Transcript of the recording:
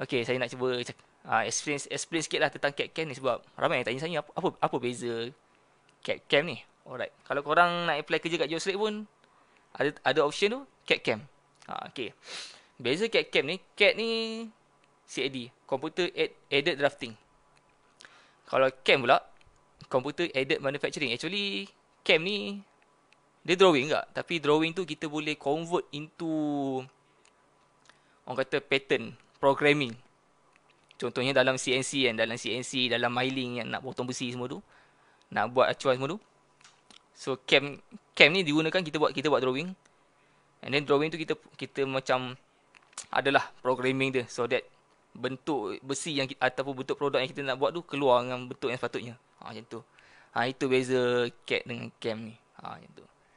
Okay, saya nak cuba uh, explain, explain sikit lah tentang CatCam ni sebab ramai yang tanya saya apa, apa, apa beza CatCam ni. Alright, kalau korang nak apply kerja kat Joslik pun ada ada option tu, CAD Ha, uh, ah, okay. Beza CatCam ni, Cat ni CAD, Computer Ad, Added Drafting. Kalau CAM pula, Computer Added Manufacturing. Actually, CAM ni dia drawing tak? tapi drawing tu kita boleh convert into orang kata pattern programming. Contohnya dalam CNC kan, dalam CNC, dalam miling yang nak potong besi semua tu, nak buat acuan semua tu. So CAM CAM ni digunakan kita buat kita buat drawing. And then drawing tu kita kita macam adalah programming dia so that bentuk besi yang kita, ataupun bentuk produk yang kita nak buat tu keluar dengan bentuk yang sepatutnya. Ha macam tu. Ha itu beza CAD dengan CAM ni. Ha macam tu.